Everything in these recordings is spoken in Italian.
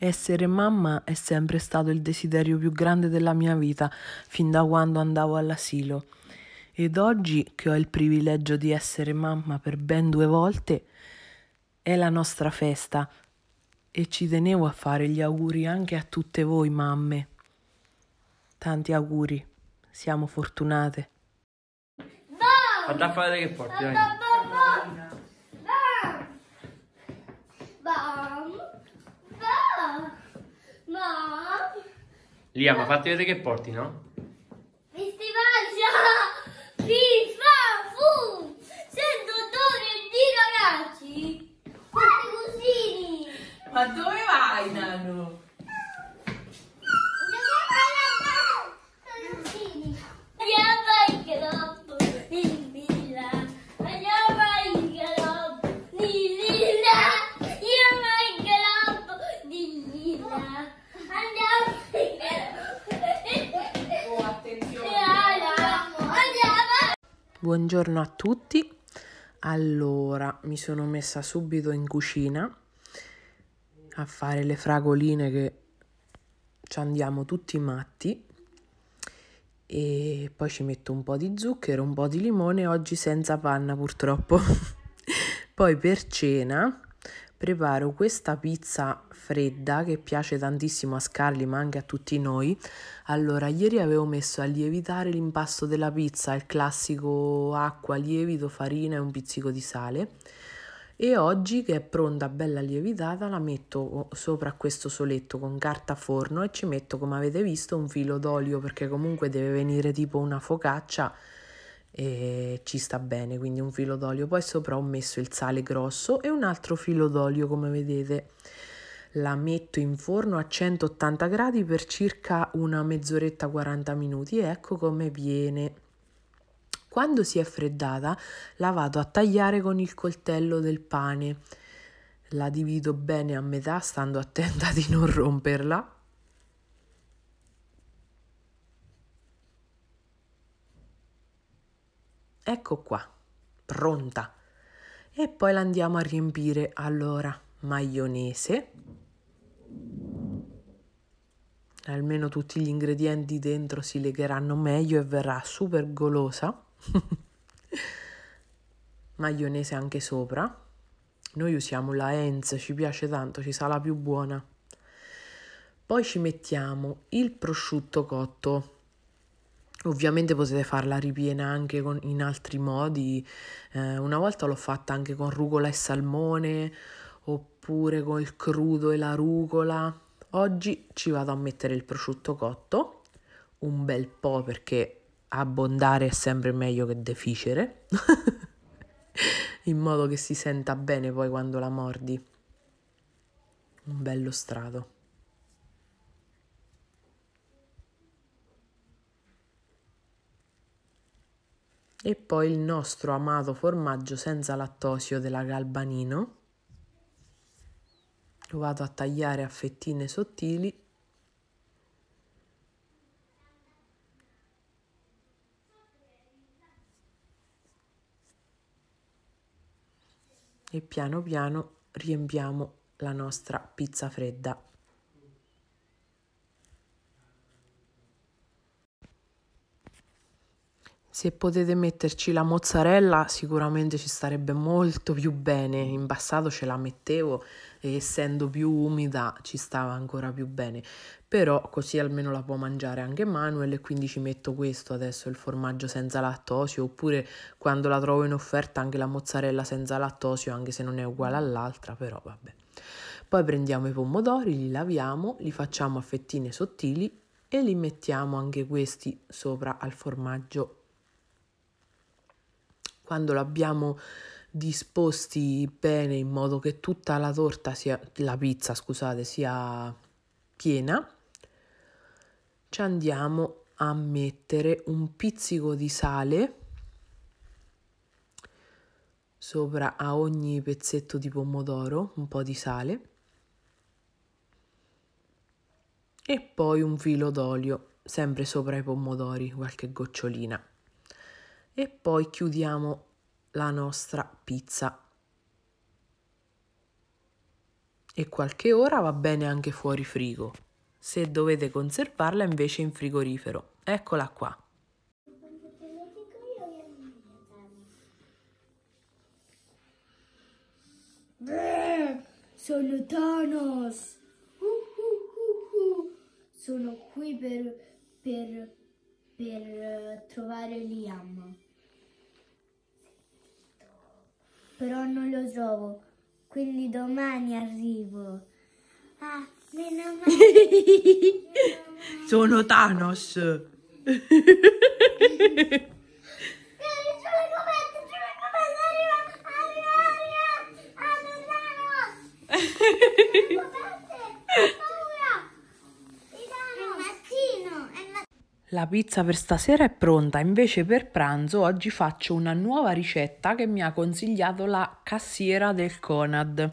Essere mamma è sempre stato il desiderio più grande della mia vita, fin da quando andavo all'asilo. Ed oggi che ho il privilegio di essere mamma per ben due volte, è la nostra festa e ci tenevo a fare gli auguri anche a tutte voi mamme. Tanti auguri, siamo fortunate. Vada a fare che porti, Lia, ma fatti vedere che porti, no? Mi si mangia! Mi fa fu! Sento odore di ragazzi! Quanti cuscini! Ma dove vai, Nano? Buongiorno a tutti. Allora, mi sono messa subito in cucina a fare le fragoline che ci andiamo tutti matti e poi ci metto un po' di zucchero, un po' di limone, oggi senza panna purtroppo. poi per cena preparo questa pizza fredda che piace tantissimo a Scarli ma anche a tutti noi. Allora, ieri avevo messo a lievitare l'impasto della pizza, il classico acqua, lievito, farina e un pizzico di sale. E oggi che è pronta, bella lievitata, la metto sopra questo soletto con carta forno e ci metto, come avete visto, un filo d'olio perché comunque deve venire tipo una focaccia e ci sta bene, quindi un filo d'olio. Poi sopra ho messo il sale grosso e un altro filo d'olio, come vedete. La metto in forno a 180 gradi per circa una mezz'oretta 40 minuti e ecco come viene. Quando si è freddata la vado a tagliare con il coltello del pane. La divido bene a metà stando attenta di non romperla Ecco qua, pronta. E poi la andiamo a riempire allora maionese, almeno tutti gli ingredienti dentro si legheranno meglio e verrà super golosa. maionese anche sopra. Noi usiamo la Enz, ci piace tanto, ci sa la più buona. Poi ci mettiamo il prosciutto cotto Ovviamente potete farla ripiena anche con, in altri modi, eh, una volta l'ho fatta anche con rucola e salmone oppure col crudo e la rucola. Oggi ci vado a mettere il prosciutto cotto, un bel po' perché abbondare è sempre meglio che deficere, in modo che si senta bene poi quando la mordi. Un bello strato. e poi il nostro amato formaggio senza lattosio della Galbanino. Lo vado a tagliare a fettine sottili. E piano piano riempiamo la nostra pizza fredda. Se potete metterci la mozzarella sicuramente ci starebbe molto più bene, in passato ce la mettevo e essendo più umida ci stava ancora più bene, però così almeno la può mangiare anche Manuel e quindi ci metto questo adesso, il formaggio senza lattosio, oppure quando la trovo in offerta anche la mozzarella senza lattosio, anche se non è uguale all'altra, però vabbè. Poi prendiamo i pomodori, li laviamo, li facciamo a fettine sottili e li mettiamo anche questi sopra al formaggio quando lo abbiamo disposti bene in modo che tutta la torta sia la pizza, scusate, sia piena, ci andiamo a mettere un pizzico di sale sopra a ogni pezzetto di pomodoro, un po' di sale e poi un filo d'olio sempre sopra i pomodori, qualche gocciolina e poi chiudiamo la nostra pizza. E qualche ora va bene anche fuori frigo. Se dovete conservarla invece in frigorifero. Eccola qua. Eh, sono Thanos! Uh, uh, uh, sono qui per, per, per eh, trovare Liam. però non lo trovo, quindi domani arrivo. Ah, meno male. Sono Thanos. Arriva, arriva, arriva, arriva, arriva, arriva, arriva, arriva, La pizza per stasera è pronta, invece per pranzo oggi faccio una nuova ricetta che mi ha consigliato la cassiera del Conad.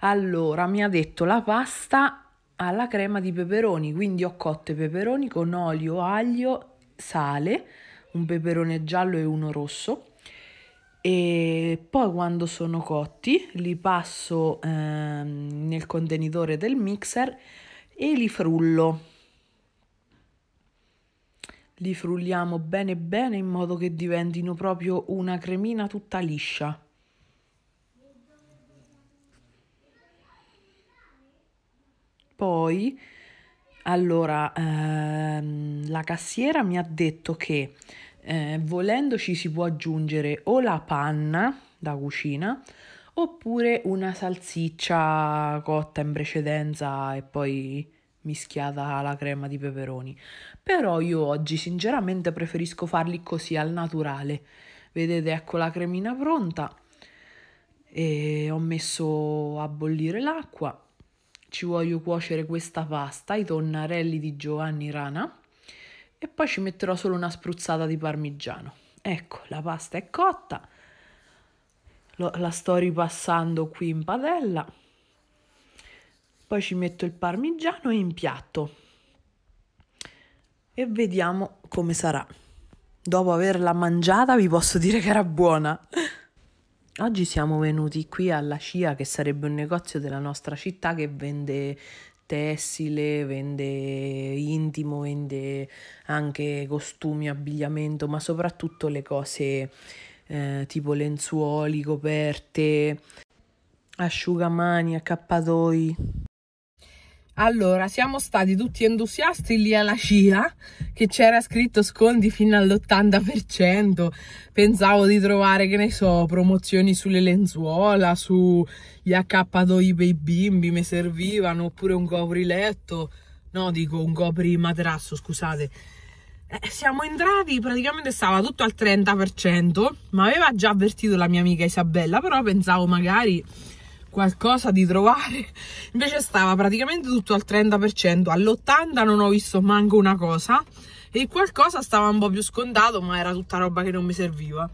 Allora, mi ha detto la pasta alla crema di peperoni, quindi ho cotto i peperoni con olio, aglio, sale, un peperone giallo e uno rosso. E poi quando sono cotti li passo ehm, nel contenitore del mixer e li frullo li frulliamo bene bene in modo che diventino proprio una cremina tutta liscia. Poi, allora, ehm, la cassiera mi ha detto che eh, volendoci si può aggiungere o la panna da cucina oppure una salsiccia cotta in precedenza e poi mischiata alla crema di peperoni. Però io oggi sinceramente preferisco farli così al naturale. Vedete, ecco la cremina pronta. E ho messo a bollire l'acqua. Ci voglio cuocere questa pasta, i tonnarelli di Giovanni Rana. E poi ci metterò solo una spruzzata di parmigiano. Ecco, la pasta è cotta. La sto ripassando qui in padella poi ci metto il parmigiano e impiatto e vediamo come sarà. Dopo averla mangiata vi posso dire che era buona. Oggi siamo venuti qui alla CIA che sarebbe un negozio della nostra città che vende tessile, vende intimo, vende anche costumi, abbigliamento, ma soprattutto le cose eh, tipo lenzuoli, coperte, asciugamani, accappatoi. Allora, siamo stati tutti entusiasti lì alla CIA, che c'era scritto sconti fino all'80%. Pensavo di trovare, che ne so, promozioni sulle lenzuola, sugli accappatoi per i bimbi, mi servivano, oppure un copriletto. No, dico un copri coprimatrasso, scusate. Eh, siamo entrati, praticamente stava tutto al 30%, ma aveva già avvertito la mia amica Isabella, però pensavo magari qualcosa di trovare invece stava praticamente tutto al 30% all'80 non ho visto manco una cosa e qualcosa stava un po' più scontato ma era tutta roba che non mi serviva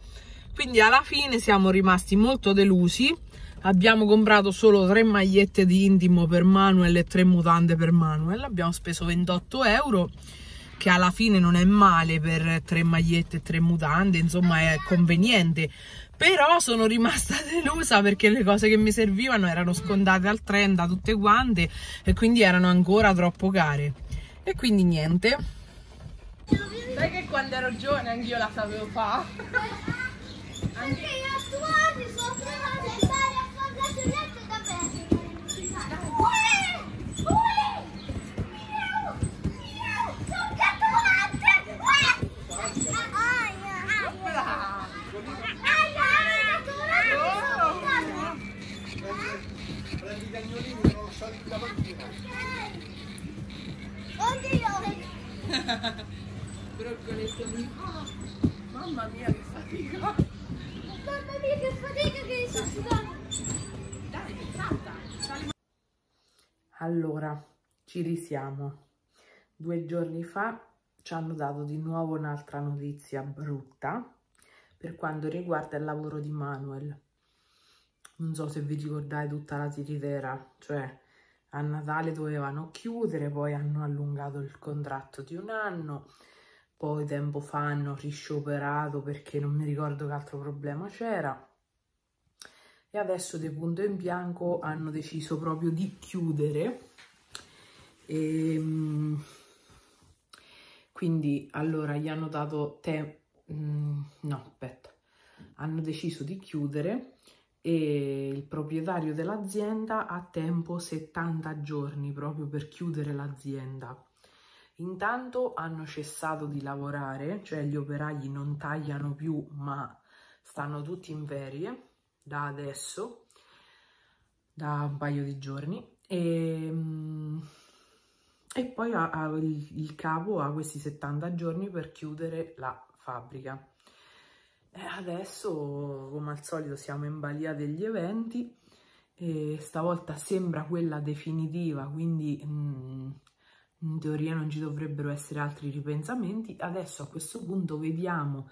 quindi alla fine siamo rimasti molto delusi abbiamo comprato solo tre magliette di intimo per Manuel e tre mutande per Manuel abbiamo speso 28 euro che alla fine non è male per tre magliette e tre mutande insomma è conveniente però sono rimasta delusa perché le cose che mi servivano erano scondate al 30 tutte quante e quindi erano ancora troppo care. E quindi niente. Sai che quando ero giovane anch'io la sapevo fa? Anche io allora ci risiamo due giorni fa ci hanno dato di nuovo un'altra notizia brutta per quanto riguarda il lavoro di Manuel non so se vi ricordate tutta la tiritera cioè a Natale dovevano chiudere poi hanno allungato il contratto di un anno poi tempo fa hanno riscioperato perché non mi ricordo che altro problema c'era e adesso De Punto in Bianco hanno deciso proprio di chiudere. E, ehm, quindi allora gli hanno dato tempo, mm, no aspetta, hanno deciso di chiudere e il proprietario dell'azienda ha tempo 70 giorni proprio per chiudere l'azienda. Intanto hanno cessato di lavorare, cioè gli operai non tagliano più ma stanno tutti in ferie da adesso, da un paio di giorni, e, ehm, e poi ha, ha il, il, capo ha questi 70 giorni per chiudere la fabbrica. E adesso, come al solito, siamo in balia degli eventi, e stavolta sembra quella definitiva, quindi... Mh, mm, in teoria non ci dovrebbero essere altri ripensamenti. Adesso a questo punto vediamo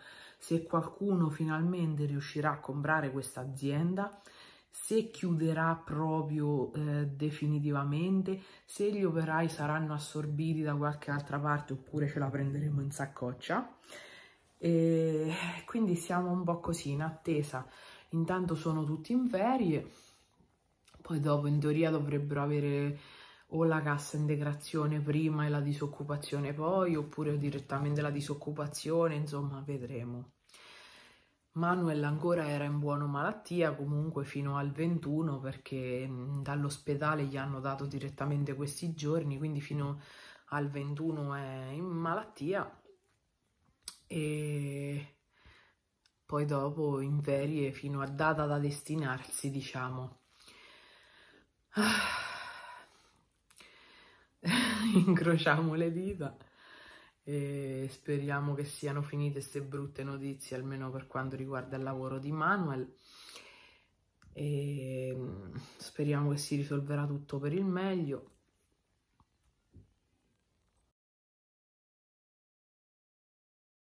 se qualcuno finalmente riuscirà a comprare questa azienda, se chiuderà proprio eh, definitivamente, se gli operai saranno assorbiti da qualche altra parte oppure ce la prenderemo in saccoccia. E quindi siamo un po' così in attesa. Intanto sono tutti in ferie, poi dopo in teoria dovrebbero avere o la cassa integrazione prima e la disoccupazione poi, oppure direttamente la disoccupazione, insomma, vedremo. Manuel ancora era in buona malattia comunque fino al 21 perché dall'ospedale gli hanno dato direttamente questi giorni, quindi fino al 21 è in malattia e poi dopo in ferie fino a data da destinarsi, diciamo. Ah incrociamo le dita e speriamo che siano finite queste brutte notizie almeno per quanto riguarda il lavoro di Manuel e mm, speriamo che si risolverà tutto per il meglio